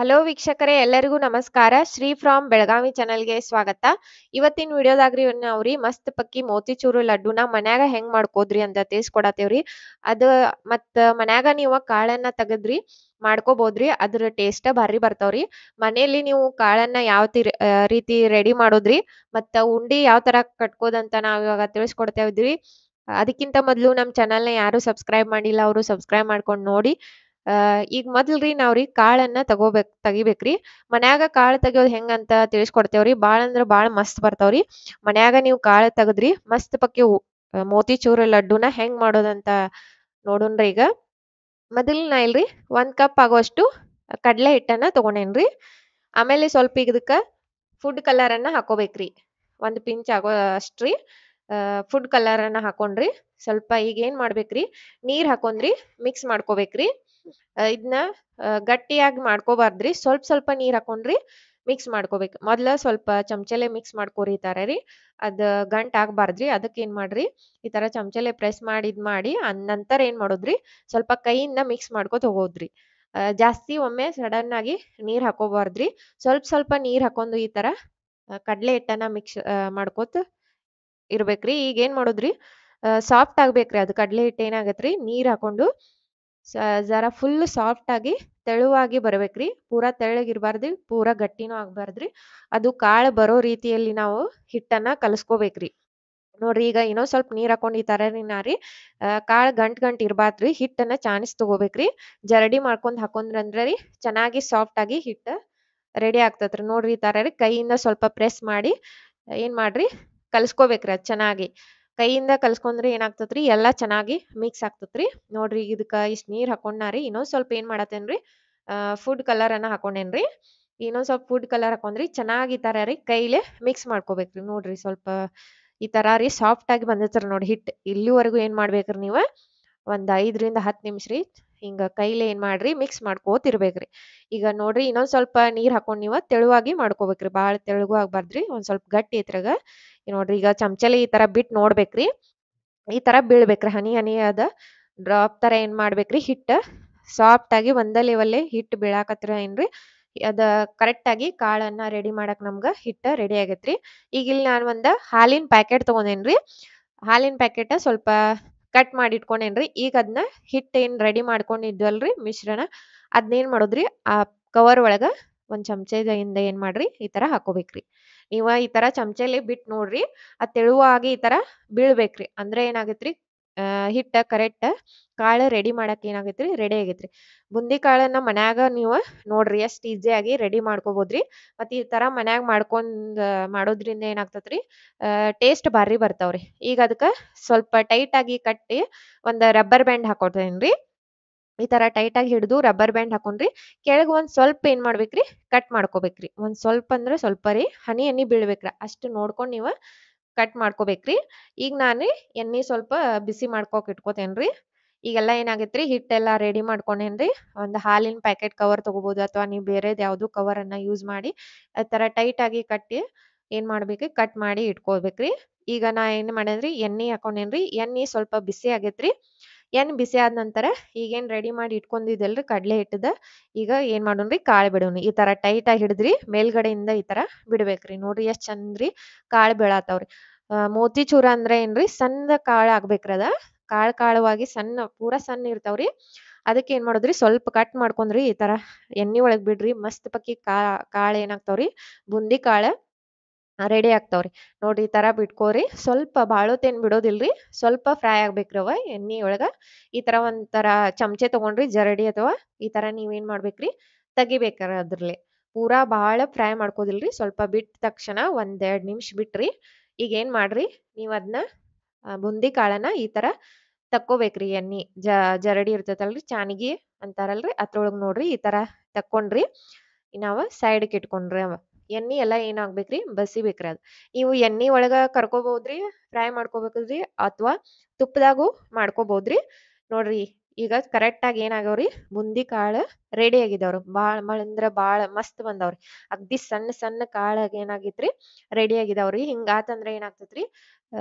hello ವೀಕ್ಷಕರೇ ಎಲ್ಲರಿಗೂ ನಮಸ್ಕಾರ ಶ್ರೀ ಫ್ರಾಮ್ ಬೆಳಗಾವಿ ಗೆ ಸ್ವಾಗತ ಇವತ್ತಿನ ವಿಡಿಯೋದಾಗ್ರಿ ನಾವ್ರಿ ಮಸ್ತ್ ಪಕ್ಕಿ ಮೋತಿಚೂರು ಲಡ್ಡುನ ಮನ್ಯಾಗ ಹೆಂಗ್ ಮಾಡ್ಕೋದ್ರಿ ಅಂತ ತಿಳಿಸ್ಕೊಡತ್ತೇವ್ರಿ ಅದ ಮತ್ತ ಮನ್ಯಾಗ ನೀವು ಕಾಳನ್ನ ತೆಗದ್ರಿ ಮಾಡ್ಕೋಬೋದ್ರಿ ಅದ್ರ ಟೇಸ್ಟ್ ಭಾರಿ ಬರ್ತಾವ್ರಿ ಮನೆಯಲ್ಲಿ ನೀವು ಕಾಳನ್ನ ಯಾವ ರೀತಿ ರೆಡಿ ಮಾಡೋದ್ರಿ ಮತ್ತ ಉಂಡಿ ಯಾವ ತರ ಕಟ್ಕೋದಂತ ನಾವ್ ಇವಾಗ ತಿಳಿಸ್ಕೊಡ್ತೇವ್ರಿ ಅದಕ್ಕಿಂತ ನಮ್ ನಮ್ಮ ನ ಯಾರು ಸಬ್ಸ್ಕ್ರೈಬ್ ಮಾಡಿಲ್ಲ ಅವರು ಸಬ್ಸ್ಕ್ರೈಬ್ ಮಾಡ್ಕೊಂಡು ನೋಡಿ ಈಗ ಮೊದಲ್ರಿ ನಾವ್ರಿ ಕಾಳನ್ನ ತಗೋಬೇಕ್ ತೆಗಿಬೇಕ್ರಿ ಮನ್ಯಾಗ ಕಾಳು ತೆಗಿಯೋದ್ ಹೆಂಗಂತ ತಿಳಿಸ್ಕೊಡ್ತೇವ್ರಿ ಬಾಳ ಅಂದ್ರ ಬಾಳ ಮಸ್ತ್ ಬರ್ತಾವ್ರಿ ಮನ್ಯಾಗ ನೀವ್ ಕಾಳ್ ತೆಗದ್ರಿ ಮಸ್ತ್ ಪಕ್ಕಿ ಚೂರ್ ಲಡ್ಡುನ ಹೆಂಗ್ ಮಾಡೋದಂತ ನೋಡೋಣ್ರಿ ಈಗ ಮೊದಲ್ ನಾ ಇಲ್ರಿ ಒಂದ್ ಕಪ್ ಆಗೋಷ್ಟು ಕಡಲೆ ಹಿಟ್ಟನ್ನ ತಗೊಂಡೇನ್ರಿ ಆಮೇಲೆ ಸ್ವಲ್ಪ ಇದಕ್ಕ ಫುಡ್ ಕಲರ್ ಅನ್ನ ಹಾಕೋಬೇಕ್ರಿ ಒಂದ್ ಪಿಂಚ್ ಆಗೋ ಅಷ್ಟ್ರಿ ಫುಡ್ ಕಲರ್ ಅನ್ನ ಹಾಕೊಂಡ್ರಿ ಸ್ವಲ್ಪ ಈಗ ಏನ್ ಮಾಡ್ಬೇಕ್ರಿ ನೀರ್ ಹಾಕೊಂಡ್ರಿ ಮಿಕ್ಸ್ ಮಾಡ್ಕೋಬೇಕ್ರಿ ಇದನ್ನ ಗಟ್ಟಿಯಾಗಿ ಮಾಡ್ಕೋಬಾರ್ದ್ರಿ ಸ್ವಲ್ಪ ಸ್ವಲ್ಪ ನೀರ್ ಹಾಕೊಂಡ್ರಿ ಮಿಕ್ಸ್ ಮಾಡ್ಕೋಬೇಕು ಮೊದ್ಲ ಸ್ವಲ್ಪ ಚಮಚಲೆ ಮಿಕ್ಸ್ ಮಾಡ್ಕೋರಿ ಈ ರೀ ಅದ್ ಗಂಟ್ ಆಗ್ಬಾರ್ದ್ರಿ ಅದಕ್ಕೆ ಏನ್ ಮಾಡ್ರಿ ಈ ತರ ಚಮಚಲೆ ಪ್ರೆಸ್ ಮಾಡಿ ಇದ್ ಮಾಡಿ ನಂತರ ಏನ್ ಮಾಡೋದ್ರಿ ಸ್ವಲ್ಪ ಕೈಯಿಂದ ಮಿಕ್ಸ್ ಮಾಡ್ಕೋತ ಹೋಗೋದ್ರಿ ಜಾಸ್ತಿ ಒಮ್ಮೆ ಸಡನ್ ಆಗಿ ನೀರ್ ಹಾಕೋಬಾರ್ದ್ರಿ ಸ್ವಲ್ಪ ಸ್ವಲ್ಪ ನೀರ್ ಹಾಕೊಂಡು ಈ ತರ ಕಡಲೆ ಹಿಟ್ಟನ್ನ ಮಿಕ್ಸ್ ಮಾಡ್ಕೋತ ಇರ್ಬೇಕ್ರಿ ಈಗ ಏನ್ ಮಾಡೋದ್ರಿ ಸಾಫ್ಟ್ ಆಗ್ಬೇಕ್ರಿ ಅದು ಕಡಲೆ ಹಿಟ್ಟು ಏನಾಗತ್ರಿ ನೀರ್ ಹಾಕೊಂಡು ಜರಾ ಫುಲ್ ಸಾಫ್ಟಾಗಿ ತೆಳುವಾಗಿ ಬರ್ಬೇಕ್ರಿ ಪೂರಾ ತೆಳ್ಳಗಿರ್ಬಾರ್ದು ಪೂರಾ ಗಟ್ಟಿನೂ ಆಗ್ಬಾರ್ದ್ರಿ ಅದು ಕಾಳು ಬರೋ ರೀತಿಯಲ್ಲಿ ನಾವು ಹಿಟ್ಟನ್ನ ಕಲಸ್ಕೊಬೇಕ್ರಿ ನೋಡ್ರಿ ಈಗ ಏನೋ ಸ್ವಲ್ಪ ನೀರ್ ಹಾಕೊಂಡ್ ಈ ರೀ ನಾರಿ ಕಾಳ್ ಗಂಟ್ ಗಂಟ್ ಇರ್ಬಾರ್ದ್ರಿ ಹಿಟ್ಟನ್ನ ಚಾಣಿಸ್ ತಗೋಬೇಕ್ರಿ ಜರಡಿ ಮಾಡ್ಕೊಂಡ್ ರೀ ಚೆನ್ನಾಗಿ ಸಾಫ್ಟ್ ಆಗಿ ಹಿಟ್ಟ ರೆಡಿ ಆಗ್ತತ್ರಿ ನೋಡ್ರಿ ಈ ತರ ಕೈಯಿಂದ ಸ್ವಲ್ಪ ಪ್ರೆಸ್ ಮಾಡಿ ಏನ್ ಮಾಡ್ರಿ ಕಲಸ್ಕೊಬೇಕ್ರಿ ಅದ್ ಚೆನ್ನಾಗಿ ಕೈಯಿಂದ ಕಲ್ಸ್ಕೊಂಡ್ರೆ ಏನಾಗ್ತತ್ರಿ ಎಲ್ಲಾ ಚೆನ್ನಾಗಿ ಮಿಕ್ಸ್ ಆಗ್ತತ್ರಿ ನೋಡ್ರಿ ಇದಕ್ಕ ಇಷ್ಟು ನೀರ್ ಹಾಕೊಂಡ್ನಾರಿ ಇನ್ನೊಂದು ಸ್ವಲ್ಪ ಏನ್ ಮಾಡತೇನ್ರಿ ಫುಡ್ ಕಲರ್ ಅನ್ನ ಹಾಕೊಂಡೇನ್ರಿ ಇನ್ನೊಂದ್ ಸ್ವಲ್ಪ ಫುಡ್ ಕಲರ್ ಹಾಕೊಂಡ್ರಿ ಚೆನ್ನಾಗಿ ಈ ತರ ರೀ ಕೈಲೆ ಮಿಕ್ಸ್ ಮಾಡ್ಕೋಬೇಕ್ರಿ ನೋಡ್ರಿ ಸ್ವಲ್ಪ ಈ ತರ ರೀ ಸಾಫ್ಟ್ ಆಗಿ ನೋಡಿ ಹಿಟ್ ಇಲ್ಲಿವರೆಗೂ ಏನ್ ಮಾಡ್ಬೇಕ್ರಿ ನೀವ ಒಂದ್ ಐದರಿಂದ ಹತ್ತ್ ನಿಮಿಷ ರೀ ಹಿಂಗ ಕೈಲಿ ಏನ್ ಮಾಡ್ರಿ ಮಿಕ್ಸ್ ಮಾಡ್ಕೋತಿರ್ಬೇಕ್ರಿ ಈಗ ನೋಡ್ರಿ ಇನ್ನೊಂದ್ ಸ್ವಲ್ಪ ನೀರ್ ಹಾಕೊಂಡ್ ನೀವ ತೆಳುವಾಗಿ ಮಾಡ್ಕೋಬೇಕ್ರಿ ಬಾಳ ತೆಳುಗು ಆಗ್ಬಾರ್ದ್ರಿ ಒಂದ್ ಸ್ವಲ್ಪ ಗಟ್ಟಿ ಇದ್ರಾಗ ನೋಡ್ರಿ ಈಗ ಚಮಚಲಿ ಈ ತರ ಬಿಟ್ ನೋಡ್ಬೇಕ್ರಿ ಈ ತರ ಬೀಳ್ಬೇಕ್ರಿ ಹನಿ ಹನಿ ಅದ ಡ್ರಾಪ್ ತರ ಏನ್ ಮಾಡ್ಬೇಕ್ರಿ ಸಾಫ್ಟ್ ಆಗಿ ಒಂದೇ ಲೆವಲ್ಲೇ ಹಿಟ್ ಬೀಳಾಕತ್ರ ಏನ್ರಿ ಅದ ಕರೆಕ್ಟ್ ಆಗಿ ಕಾಳನ್ನ ರೆಡಿ ಮಾಡಕ್ ನಮ್ಗ ಹಿಟ್ಟ ರೆಡಿ ಆಗೇತ್ರಿ ಈಗ ಇಲ್ಲಿ ನಾನ್ ಒಂದ್ ಹಾಲಿನ ಪ್ಯಾಕೆಟ್ ತಗೊಂಡೇನ್ರಿ ಹಾಲಿನ ಪ್ಯಾಕೆಟ್ ಸ್ವಲ್ಪ ಕಟ್ ಮಾಡಿ ಇಟ್ಕೊಂಡೇನ್ರಿ ಈಗ ಅದನ್ನ ಹಿಟ್ಟು ಏನು ರೆಡಿ ಮಾಡ್ಕೊಂಡಿದ್ವಲ್ರಿ ಮಿಶ್ರಣ ಅದನ್ನೇನು ಮಾಡೋದ್ರಿ ಆ ಕವರ್ ಒಳಗೆ ಒಂದು ಚಮಚದಿಂದ ಏನು ಮಾಡ್ರಿ ಈ ಥರ ಹಾಕೋಬೇಕ್ರಿ ನೀವು ಈ ಥರ ಚಮಚಲಿ ಬಿಟ್ಟು ನೋಡ್ರಿ ಅದ್ ತೆಳುವಾಗಿ ಈ ಥರ ಬೀಳ್ಬೇಕ್ರಿ ಅಂದ್ರೆ ಏನಾಗತ್ರಿ ಹಿಟ್ಟ ಕರೆಕ್ಟ್ ಕಾಳ ರೆಡಿ ಮಾಡಕ್ಕೆ ಏನಾಗೈತ್ರಿ ರೆಡಿ ಆಗೈತ್ರಿ ಬುಂದಿ ಕಾಳನ್ನ ಮನ್ಯಾಗ ನೀವು ನೋಡ್ರಿ ಎಷ್ಟು ಆಗಿ ರೆಡಿ ಮಾಡ್ಕೋಬೋದ್ರಿ ಮತ್ತ್ ಈ ತರ ಮನ್ಯಾಗ ಮಾಡ್ಕೊಂಡ್ ಮಾಡೋದ್ರಿಂದ ಏನಾಗ್ತತ್ರಿ ಟೇಸ್ಟ್ ಬಾರಿ ಬರ್ತಾವ್ರಿ ಈಗ ಅದಕ್ಕೆ ಸ್ವಲ್ಪ ಟೈಟ್ ಆಗಿ ಕಟ್ಟಿ ಒಂದ ರಬ್ಬರ್ ಬ್ಯಾಂಡ್ ಹಾಕೊಡ್ತೇನ್ರಿ ಈ ತರ ಟೈಟ್ ಆಗಿ ಹಿಡಿದು ರಬ್ಬರ್ ಬ್ಯಾಂಡ್ ಹಾಕೊಂಡ್ರಿ ಕೆಳಗ್ ಒಂದ್ ಸ್ವಲ್ಪ ಏನ್ ಮಾಡ್ಬೇಕ್ರಿ ಕಟ್ ಮಾಡ್ಕೋಬೇಕ್ರಿ ಒಂದ್ ಸ್ವಲ್ಪ ಅಂದ್ರೆ ಸ್ವಲ್ಪ ರೀ ಹನಿ ಹನಿ ಬೀಳ್ಬೇಕ್ರಿ ಅಷ್ಟ್ ನೋಡ್ಕೊಂಡ್ ನೀವ ಕಟ್ ಮಾಡ್ಕೋಬೇಕ್ರಿ ಈಗ ನಾನು ಎಣ್ಣೆ ಸ್ವಲ್ಪ ಬಿಸಿ ಮಾಡ್ಕೋಕ್ ಇಟ್ಕೋತೇನ್ರಿ ಈಗೆಲ್ಲ ಏನಾಗೈತ್ರಿ ಹಿಟ್ಟೆಲ್ಲ ರೆಡಿ ಮಾಡ್ಕೊಂಡೇನ್ರಿ ಒಂದು ಹಾಲಿನ ಪ್ಯಾಕೆಟ್ ಕವರ್ ತಗೋಬಹುದು ಅಥವಾ ನೀವು ಬೇರೆದ್ ಯಾವ್ದು ಕವರ್ ಅನ್ನ ಯೂಸ್ ಮಾಡಿ ತರ ಟೈಟ್ ಆಗಿ ಕಟ್ಟಿ ಏನ್ ಮಾಡ್ಬೇಕು ಕಟ್ ಮಾಡಿ ಇಟ್ಕೋಬೇಕ್ರಿ ಈಗ ನಾ ಏನ್ ಮಾಡೇನ್ರಿ ಎಣ್ಣೆ ಹಾಕೊಂಡೇನ್ರಿ ಎಣ್ಣೆ ಸ್ವಲ್ಪ ಬಿಸಿ ಆಗೇತ್ರಿ ಏನು ಬಿಸಿ ಆದ ನಂತರ ಏನ್ ರೆಡಿ ಮಾಡಿ ಇಟ್ಕೊಂಡಿದ್ದಲ್ರಿ ಕಡಲೆ ಹಿಟ್ಟದ ಈಗ ಏನು ರೀ ಕಾಳು ಬಿಡೋಣ ಈ ಟೈಟ್ ಟೈಟಾಗಿ ಹಿಡಿದ್ರಿ ಮೇಲ್ಗಡೆಯಿಂದ ಈ ತರ ಬಿಡ್ಬೇಕ್ರಿ ನೋಡ್ರಿ ಎಷ್ಟು ಚಂದ್ರಿ ಕಾಳು ಆ ಮೋತಿ ಚೂರ ಅಂದ್ರೆ ಏನ್ರಿ ಸಣ್ಣ ಕಾಳು ಆಗ್ಬೇಕ್ರಿ ಅದ ಕಾಳು ಕಾಳುವಾಗಿ ಸಣ್ಣ ಪೂರ ಸಣ್ಣ ಇರ್ತಾವ್ರಿ ಅದಕ್ಕೆ ಏನ್ ಮಾಡುದ್ರಿ ಸ್ವಲ್ಪ ಕಟ್ ಮಾಡ್ಕೊಂಡ್ರಿ ಈ ತರ ಎಣ್ಣಿ ಒಳಗ್ ಬಿಡ್ರಿ ಮಸ್ತ್ ಪಕ್ಕಿ ಕಾ ಕಾಳು ಏನಾಗ್ತಾವ್ರಿ ಬುಂದಿ ಕಾಳು ರೆಡಿ ಆಗ್ತಾವ್ರಿ ನೋಡ್ರಿ ಈ ತರ ಬಿಟ್ಕೋರಿ ಸ್ವಲ್ಪ ಬಾಳೊತ್ತೇನ್ ಬಿಡೋದಿಲ್ರಿ ಸ್ವಲ್ಪ ಫ್ರೈ ಆಗ್ಬೇಕ್ರಿ ಅವ ಎಣ್ಣಿ ಒಳಗ ಈ ತರ ಒಂಥರ ಚಮಚೆ ತಗೊಂಡ್ರಿ ಜರಡಿ ಅಥವಾ ಈ ತರ ನೀವೇನ್ ಮಾಡ್ಬೇಕ್ರಿ ತೆಗಿಬೇಕಾರ ಅದ್ರಲ್ಲಿ ಪೂರಾ ಬಾಳ ಫ್ರೈ ಮಾಡ್ಕೋದಿಲ್ರಿ ಸ್ವಲ್ಪ ಬಿಟ್ಟ ತಕ್ಷಣ ಒಂದ್ ಎರಡ್ ನಿಮಿಷ ಬಿಟ್ರಿ ಈಗ ಏನ್ ಮಾಡ್ರಿ ನೀವ್ ಅದನ್ನ ಬುಂದಿ ಕಾಳನ ಈ ತರ ತಕ್ಕೋಬೇಕ್ರಿ ಎಣ್ಣಿ ಜ ಜರಡಿ ಇರ್ತೈತಲ್ರಿ ಚಾನಿಗಿ ಅಂತಾರಲ್ರಿ ಅದ್ರೊಳಗ್ ನೋಡ್ರಿ ಈ ತರ ತಕ್ಕೊಂಡ್ರಿ ನಾವ ಸೈಡ್ಗೆ ಇಟ್ಕೊಂಡ್ರಿ ಅವ ಎಣ್ಣೆ ಎಲ್ಲ ಏನಾಗ್ಬೇಕ್ರಿ ಬಸಿಬೇಕ್ರಿ ಅದು ನೀವು ಎಣ್ಣೆ ಒಳಗ ಕರ್ಕೋಬಹುದ್ರಿ ಫ್ರೈ ಮಾಡ್ಕೋಬೇಕ್ರಿ ಅಥವಾ ತುಪ್ಪದಾಗು ಮಾಡ್ಕೋಬಹುದ್ರಿ ನೋಡ್ರಿ ಈಗ ಕರೆಕ್ಟಾಗಿ ಆಗಿ ಏನಾಗ್ಯಾವ್ರಿ ಬುಂದಿ ಕಾಳು ರೆಡಿ ಆಗಿದಾವ್ರಿ ಬಾಳ ಮಳಂದ್ರ ಬಾಳ ಮಸ್ತ್ ಬಂದಾವ್ರಿ ಅಗ್ದಿ ಸಣ್ಣ ಸಣ್ಣ ಕಾಳಾಗ ಏನಾಗಿತ್ರಿ ರೆಡಿ ಆಗಿದಾವ್ರಿ ಹಿಂಗ ಏನಾಗ್ತೇತ್ರಿ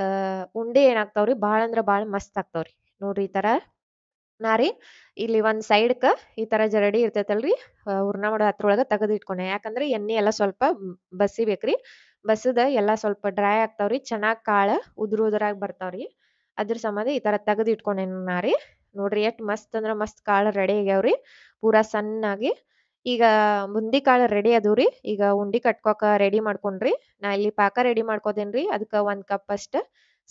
ಅಹ್ ಉಂಡೆ ಏನಾಗ್ತಾವ್ರಿ ಬಾಳ ಅಂದ್ರ ಬಾಳ ಮಸ್ತ್ ಆಗ್ತಾವ್ರಿ ನೋಡ್ರಿ ಈ ತರ ನಾರಿ ಇಲ್ಲಿ ಒಂದ್ ಸೈಡ್ಕ ಈ ತರ ಜರಡಿ ಇರ್ತೈತಲ್ರಿ ಹೂರ್ಣ ಮಾಡೋ ಹತ್ರೊಳಗ ತಗದ ಇಟ್ಕೊಂಡೆ ಯಾಕಂದ್ರೆ ಎಣ್ಣೆ ಎಲ್ಲಾ ಸ್ವಲ್ಪ ಬೇಕ್ರಿ ಬಸದ ಎಲ್ಲಾ ಸ್ವಲ್ಪ ಡ್ರೈ ಆಗ್ತಾವ್ರಿ ಚೆನ್ನಾಗ್ ಕಾಳ ಉದುರು ಬರ್ತಾವ್ರಿ ಅದ್ರ ಸಂಬಂಧ ಈ ತರ ತೆಗೆದು ಇಟ್ಕೊಂಡೇನ್ ನಾರಿ ನೋಡ್ರಿ ಎಷ್ಟ್ ಮಸ್ತ್ ಅಂದ್ರ ಮಸ್ತ್ ಕಾಳ ರೆಡಿ ಆಗ್ಯಾವ್ರಿ ಪೂರಾ ಸಣ್ಣಾಗಿ ಈಗ ಬುಂದಿ ಕಾಳ ರೆಡಿ ಅದವ್ರಿ ಈಗ ಉಂಡಿ ಕಟ್ಕೋಕ ರೆಡಿ ಮಾಡ್ಕೊಂಡ್ರಿ ನಾ ಇಲ್ಲಿ ಪಾಕ ರೆಡಿ ಮಾಡ್ಕೋದೇನ್ರಿ ಅದಕ್ಕ ಒಂದ್ ಕಪ್ ಅಷ್ಟ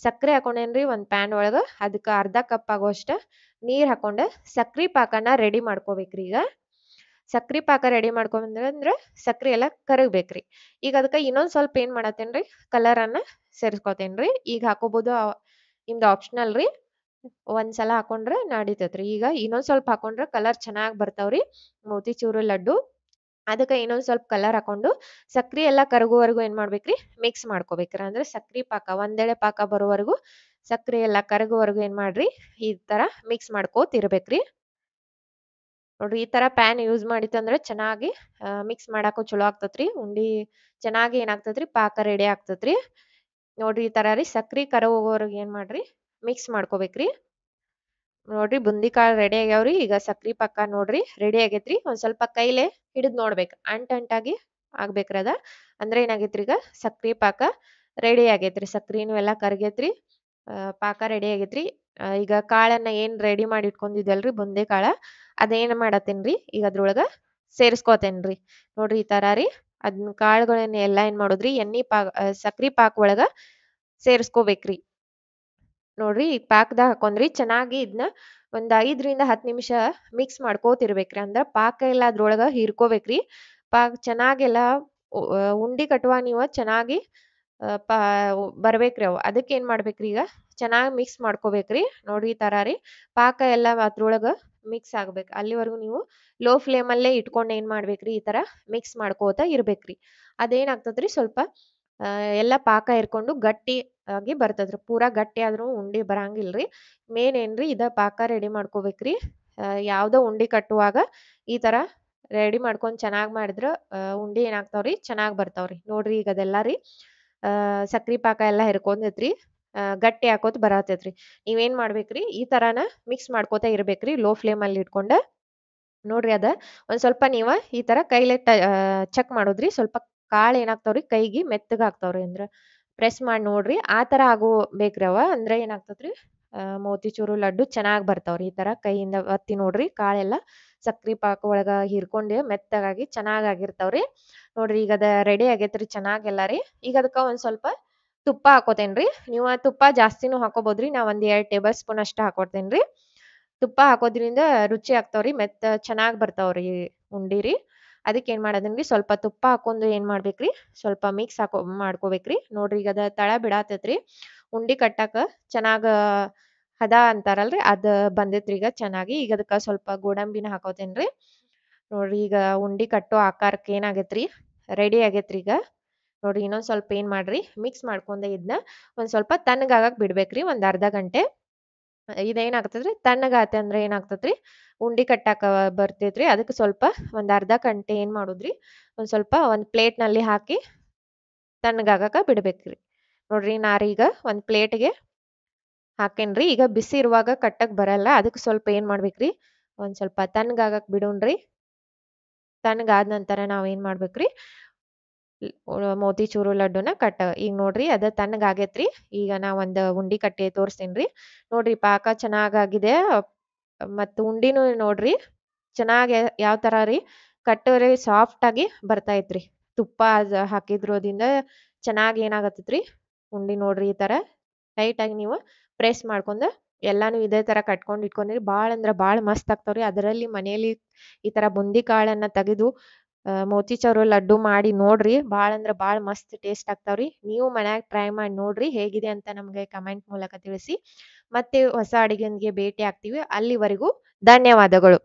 ಸಕ್ಕರೆ ಹಾಕೊಂಡೇನ್ರಿ ಒಂದು ಪ್ಯಾನ್ ಒಳಗ ಅದಕ್ಕೆ ಅರ್ಧ ಕಪ್ ಆಗೋವಷ್ಟ ನೀರು ಹಾಕೊಂಡು ಸಕ್ರೆ ಪಾಕನ ರೆಡಿ ಮಾಡ್ಕೊಬೇಕ್ರಿ ಈಗ ಸಕ್ರೆ ಪಾಕ ರೆಡಿ ಮಾಡ್ಕೊಂಡ್ರೆ ಸಕ್ರೆ ಎಲ್ಲಾ ಕರಗ್ಬೇಕ್ರಿ ಈಗ ಅದಕ್ಕೆ ಇನ್ನೊಂದು ಸ್ವಲ್ಪ ಏನು ಮಾಡತ್ತೇನ್ರಿ ಕಲರನ್ನು ಸೇರಿಸ್ಕೊತೇನ್ರಿ ಈಗ ಹಾಕೋಬೋದು ನಿಮ್ದು ಆಪ್ಷನಲ್ ರೀ ಒಂದ್ಸಲ ಹಾಕೊಂಡ್ರೆ ನಡೀತೈತ್ರಿ ಈಗ ಇನ್ನೊಂದ್ ಸ್ವಲ್ಪ ಹಾಕೊಂಡ್ರೆ ಕಲರ್ ಚೆನ್ನಾಗಿ ಬರ್ತಾವ್ರಿ ಮೋತಿಚೂರು ಲಡ್ಡು ಅದಕ್ಕೆ ಇನ್ನೊಂದು ಸ್ವಲ್ಪ ಕಲರ್ ಹಾಕೊಂಡು ಸಕ್ರಿ ಎಲ್ಲ ಕರಗುವವರೆಗೂ ಏನ್ ಮಾಡ್ಬೇಕ್ರಿ ಮಿಕ್ಸ್ ಮಾಡ್ಕೋಬೇಕ್ರಿ ಅಂದ್ರೆ ಸಕ್ರಿ ಪಾಕ ಒಂದೆಳೆ ಪಾಕ ಬರೋವರೆಗೂ ಸಕ್ರಿ ಎಲ್ಲ ಕರಗುವವರೆಗೂ ಏನ್ ಮಾಡ್ರಿ ಈ ತರ ಮಿಕ್ಸ್ ಮಾಡ್ಕೋತಿರ್ಬೇಕ್ರಿ ನೋಡ್ರಿ ಈ ತರ ಪ್ಯಾನ್ ಯೂಸ್ ಮಾಡಿತ್ತಂದ್ರೆ ಚೆನ್ನಾಗಿ ಮಿಕ್ಸ್ ಮಾಡಾಕು ಚಲೋ ಆಗ್ತತ್ರಿ ಉಂಡಿ ಚೆನ್ನಾಗಿ ಏನಾಗ್ತತ್ರಿ ಪಾಕ ರೆಡಿ ಆಗ್ತತ್ರಿ ನೋಡ್ರಿ ಈ ತರ ರೀ ಸಕ್ರಿ ಕರಗುವವರೆಗೂ ಏನ್ ಮಾಡ್ರಿ ಮಿಕ್ಸ್ ಮಾಡ್ಕೋಬೇಕ್ರಿ ನೋಡ್ರಿ ಬುಂದಿ ಕಾಳು ರೆಡಿ ಆಗ್ಯಾವ್ರಿ ಈಗ ಸಕ್ರಿ ಪಾಕ ನೋಡ್ರಿ ರೆಡಿ ಆಗೇತ್ರಿ ಒಂದ್ ಸ್ವಲ್ಪ ಕೈಲೆ ಹಿಡಿದ್ ನೋಡ್ಬೇಕ ಅಂಟ್ ಅಂಟಾಗಿ ಆಗ್ಬೇಕ್ರಿ ಅದ ಅಂದ್ರ ಏನಾಗೇತ್ರಿ ಈಗ ಸಕ್ರಿ ಪಾಕ ರೆಡಿ ಆಗೇತ್ರಿ ಸಕ್ರಿನು ಎಲ್ಲಾ ಕರ್ಗೇತ್ರಿ ಪಾಕ ರೆಡಿ ಆಗೇತ್ರಿ ಈಗ ಕಾಳನ್ನ ಏನ್ ರೆಡಿ ಮಾಡಿ ಇಟ್ಕೊಂಡಿದ್ವಲ್ರಿ ಬುಂದಿ ಕಾಳ ಅದೇನ್ ಮಾಡತ್ತೇನ್ರಿ ಈಗ ಅದ್ರೊಳಗ ಸೇರ್ಸ್ಕೋತೇನ್ರಿ ನೋಡ್ರಿ ಈ ತರ ರೀ ಅದನ್ನ ಕಾಳುಗಳನ್ನ ಎಲ್ಲಾ ಏನ್ ಮಾಡೋದ್ರಿ ಎಣ್ಣಿ ಪಾಕ ಸಕ್ರಿ ಪಾಕ ಒಳಗ ಸೇರ್ಸ್ಕೊಬೇಕ್ರಿ ನೋಡ್ರಿ ಈ ಪಾಕದಾಗ ಹಾಕೊಂಡ್ರಿ ಚೆನ್ನಾಗಿ ಇದನ್ನ ಒಂದ್ ಐದರಿಂದ ಹತ್ ನಿಮಿಷ ಮಿಕ್ಸ್ ಮಾಡ್ಕೋತಿರ್ಬೇಕ್ರಿ ಅಂದ್ರ ಪಾಕ ಎಲ್ಲಾ ಅದ್ರೊಳಗ ಹೀರ್ಕೋಬೇಕ್ರಿ ಪಾಕ್ ಚೆನ್ನಾಗೆಲ್ಲಾ ಉಂಡಿ ಕಟ್ಟುವ ನೀವ ಚೆನ್ನಾಗಿ ಪಾ ಬರ್ಬೇಕ್ರಿ ಅವು ಅದಕ್ಕೆ ಏನ್ ಮಾಡ್ಬೇಕ್ರಿ ಈಗ ಚೆನ್ನಾಗಿ ಮಿಕ್ಸ್ ಮಾಡ್ಕೋಬೇಕ್ರಿ ನೋಡ್ರಿ ಈ ತರ ರೀ ಪಾಕ ಎಲ್ಲಾ ಅದ್ರೊಳಗ ಮಿಕ್ಸ್ ಆಗ್ಬೇಕು ಅಲ್ಲಿವರೆಗೂ ನೀವು ಲೋ ಫ್ಲೇಮ್ ಅಲ್ಲೇ ಇಟ್ಕೊಂಡು ಏನ್ ಮಾಡ್ಬೇಕ್ರಿ ಈ ತರ ಮಿಕ್ಸ್ ಮಾಡ್ಕೋತ ಇರ್ಬೇಕ್ರಿ ಅದೇನಾಗ್ತದ್ರಿ ಸ್ವಲ್ಪ ಎಲ್ಲಾ ಪಾಕ ಇರ್ಕೊಂಡು ಗಟ್ಟಿ ಆಗಿ ಬರ್ತದ್ರಿ ಪೂರಾ ಗಟ್ಟಿ ಆದ್ರೂ ಉಂಡೆ ಬರಂಗಿಲ್ರಿ ಮೇನ್ ಏನ್ರಿ ಇದ ಪಾಕ ರೆಡಿ ಮಾಡ್ಕೋಬೇಕ್ರಿ ಯಾವ್ದೋ ಉಂಡೆ ಕಟ್ಟುವಾಗ ಈ ತರ ರೆಡಿ ಮಾಡ್ಕೊಂಡ್ ಚೆನ್ನಾಗ್ ಮಾಡಿದ್ರ ಉಂಡಿ ಏನಾಗ್ತಾವ್ರಿ ಚೆನ್ನಾಗ್ ಬರ್ತಾವ್ರಿ ನೋಡ್ರಿ ಈಗ ಅದೆಲ್ಲಾ ರೀ ಸಕ್ರಿ ಪಾಕ ಎಲ್ಲಾ ಹಿರ್ಕೊಂಡೈತ್ರಿ ಗಟ್ಟಿ ಹಾಕೋತ್ ಬರತೈತ್ರಿ ನೀವೇನ್ ಮಾಡ್ಬೇಕ್ರಿ ಈ ತರಾನ ಮಿಕ್ಸ್ ಮಾಡ್ಕೋತ ಇರ್ಬೇಕ್ರಿ ಲೋ ಫ್ಲೇಮ್ ಅಲ್ಲಿ ಇಟ್ಕೊಂಡ ನೋಡ್ರಿ ಅದ ಒಂದ್ ಸ್ವಲ್ಪ ನೀವ ಈ ತರ ಕೈಲೆ ಚೆಕ್ ಮಾಡೋದ್ರಿ ಸ್ವಲ್ಪ ಕಾಳ್ ಏನಾಗ್ತಾವ್ರಿ ಕೈಗೆ ಆಗ್ತಾವ್ರಿ ಅಂದ್ರ ಪ್ರೆಸ್ ಮಾಡಿ ನೋಡ್ರಿ ಆ ತರ ಥರ ಬೇಕ್ರವ ಅಂದ್ರೆ ಏನಾಗ್ತದ್ರಿ ಮೋತಿಚೂರು ಲಡ್ಡು ಚೆನ್ನಾಗಿ ಬರ್ತಾವ್ರಿ ಈ ತರ ಕೈಯಿಂದ ಒತ್ತಿ ನೋಡ್ರಿ ಕಾಳೆಲ್ಲ ಸಕ್ರಿ ಪಾಕ ಒಳಗ ಹೀರ್ಕೊಂಡು ಮೆತ್ತಗಾಗಿ ಆಗಿರ್ತಾವ್ರಿ ನೋಡ್ರಿ ಈಗ ಅದ ರೆಡಿ ಆಗೇತ್ರಿ ಚೆನ್ನಾಗೆಲ್ಲ ರೀ ಈಗ ಅದಕ್ಕ ಒಂದ್ ಸ್ವಲ್ಪ ತುಪ್ಪ ಹಾಕೋತೇನ್ರಿ ನೀವು ತುಪ್ಪ ಜಾಸ್ತಿನೂ ಹಾಕೋಬಹುದ್ರಿ ನಾವ್ ಒಂದ್ ಎರಡ್ ಟೇಬಲ್ ಸ್ಪೂನ್ ಅಷ್ಟ ಹಾಕೋತೇನ್ರಿ ತುಪ್ಪ ಹಾಕೋದ್ರಿಂದ ರುಚಿ ಆಗ್ತಾವ್ರಿ ಮೆತ್ತ ಚೆನ್ನಾಗ್ ಬರ್ತಾವ್ರಿ ಉಂಡಿರಿ ಅದಕ್ಕೆ ಏನು ಮಾಡೋದನ್ರಿ ಸ್ವಲ್ಪ ತುಪ್ಪ ಹಾಕೊಂಡು ಏನು ಮಾಡ್ಬೇಕ್ರಿ ಸ್ವಲ್ಪ ಮಿಕ್ಸ್ ಹಾಕೋ ಮಾಡ್ಕೋಬೇಕ್ರಿ ನೋಡ್ರಿ ಈಗ ಅದ ತಳ ಬಿಡಾತೈತ್ರಿ ಉಂಡಿ ಕಟ್ಟಾಕ ಚೆನ್ನಾಗ ಹದ ಅಂತಾರಲ್ರಿ ಅದ ಬಂದೈತ್ರಿ ಈಗ ಚೆನ್ನಾಗಿ ಈಗ ಅದಕ್ಕೆ ಸ್ವಲ್ಪ ಗೋಡಂಬಿನ ಹಾಕೋತೇನ್ರಿ ನೋಡ್ರಿ ಈಗ ಉಂಡಿ ಕಟ್ಟೋ ಆಕಾರಕ್ಕೆ ಏನಾಗೈತ್ರಿ ರೆಡಿ ಆಗೈತ್ರಿ ಈಗ ನೋಡ್ರಿ ಇನ್ನೊಂದ್ ಸ್ವಲ್ಪ ಏನ್ ಮಾಡ್ರಿ ಮಿಕ್ಸ್ ಮಾಡ್ಕೊಂಡೆ ಇದನ್ನ ಒಂದ್ ಸ್ವಲ್ಪ ತಣ್ಣಗಾಗಕ್ ಬಿಡ್ಬೇಕ್ರಿ ಒಂದ್ ಅರ್ಧ ಗಂಟೆ ಇದೇನಾಗ್ತದ್ರಿ ತಣ್ಣಗಾತೆ ಅಂದ್ರೆ ಏನಾಗ್ತದ್ರಿ ಉಂಡಿ ಕಟ್ಟಾಕ ಬರ್ತೈತ್ರಿ ಅದಕ್ಕೆ ಸ್ವಲ್ಪ ಒಂದ್ ಅರ್ಧ ಗಂಟೆ ಏನ್ ಮಾಡುದ್ರಿ ಒಂದ್ ಸ್ವಲ್ಪ ಒಂದ್ ಪ್ಲೇಟ್ ನಲ್ಲಿ ಹಾಕಿ ತಣ್ಣಗಾಗಕ ಬಿಡ್ಬೇಕ್ರಿ ನೋಡ್ರಿ ನಾರೀಗ ಒಂದ್ ಪ್ಲೇಟ್ಗೆ ಹಾಕೇನ್ರಿ ಈಗ ಬಿಸಿ ಇರುವಾಗ ಕಟ್ಟಕ್ ಬರಲ್ಲ ಅದಕ್ಕೆ ಸ್ವಲ್ಪ ಏನ್ ಮಾಡ್ಬೇಕ್ರಿ ಒಂದ್ ಸ್ವಲ್ಪ ತಣ್ಣಗಾಗಕ್ ಬಿಡೋಣ್ರಿ ತಣ್ಣಗಾದ ನಂತರ ನಾವ್ ಏನ್ ಮಾಡ್ಬೇಕ್ರಿ ಮೋತಿಚೂರು ಲಡ್ಡುನ ಕಟ್ ಈಗ ನೋಡ್ರಿ ಅದ ಆಗೇತ್ರಿ ಈಗ ನಾ ಒಂದು ಉಂಡಿ ಕಟ್ಟಿ ತೋರಿಸ್ತೀನಿ ನೋಡ್ರಿ ಪಾಕ ಆಗಿದೆ ಮತ್ತು ಉಂಡಿನೂ ನೋಡ್ರಿ ಚೆನ್ನಾಗಿ ಯಾವ ಥರ ರೀ ಕಟ್ಟರಿ ಸಾಫ್ಟಾಗಿ ಬರ್ತೈತ್ರಿ ತುಪ್ಪ ಹಾಕಿದ್ರೋದಿಂದ ಚೆನ್ನಾಗಿ ಏನಾಗತ್ತೈತ್ರಿ ಉಂಡಿ ನೋಡ್ರಿ ಈ ಟೈಟ್ ಟೈಟಾಗಿ ನೀವು ಪ್ರೆಸ್ ಮಾಡ್ಕೊಂಡು ಎಲ್ಲಾನು ಇದೇ ತರ ಕಟ್ಕೊಂಡು ಇಟ್ಕೊಂಡಿರಿ ಭಾಳ ಅಂದ್ರೆ ಭಾಳ ಮಸ್ತ್ ಆಗ್ತಾವ್ರಿ ಅದರಲ್ಲಿ ಮನೆಯಲ್ಲಿ ಈ ತರ ಬುಂದಿ ಕಾಳನ್ನ ತೆಗೆದು ಮೋತಿ ಚೌರ ಲಡ್ಡು ಮಾಡಿ ನೋಡ್ರಿ ಬಾಳ ಅಂದ್ರೆ ಬಾಳ ಮಸ್ತ್ ಟೇಸ್ಟ್ ಆಗ್ತಾವ್ರಿ ನೀವು ಮನ್ಯಾಗ ಟ್ರೈ ಮಾಡಿ ನೋಡ್ರಿ ಹೇಗಿದೆ ಅಂತ ನಮಗೆ ಕಮೆಂಟ್ ಮೂಲಕ ತಿಳಿಸಿ ಮತ್ತೆ ಹೊಸ ಅಡಿಗೆಯೊಂದಿಗೆ ಭೇಟಿ ಆಗ್ತೀವಿ ಅಲ್ಲಿವರೆಗೂ ಧನ್ಯವಾದಗಳು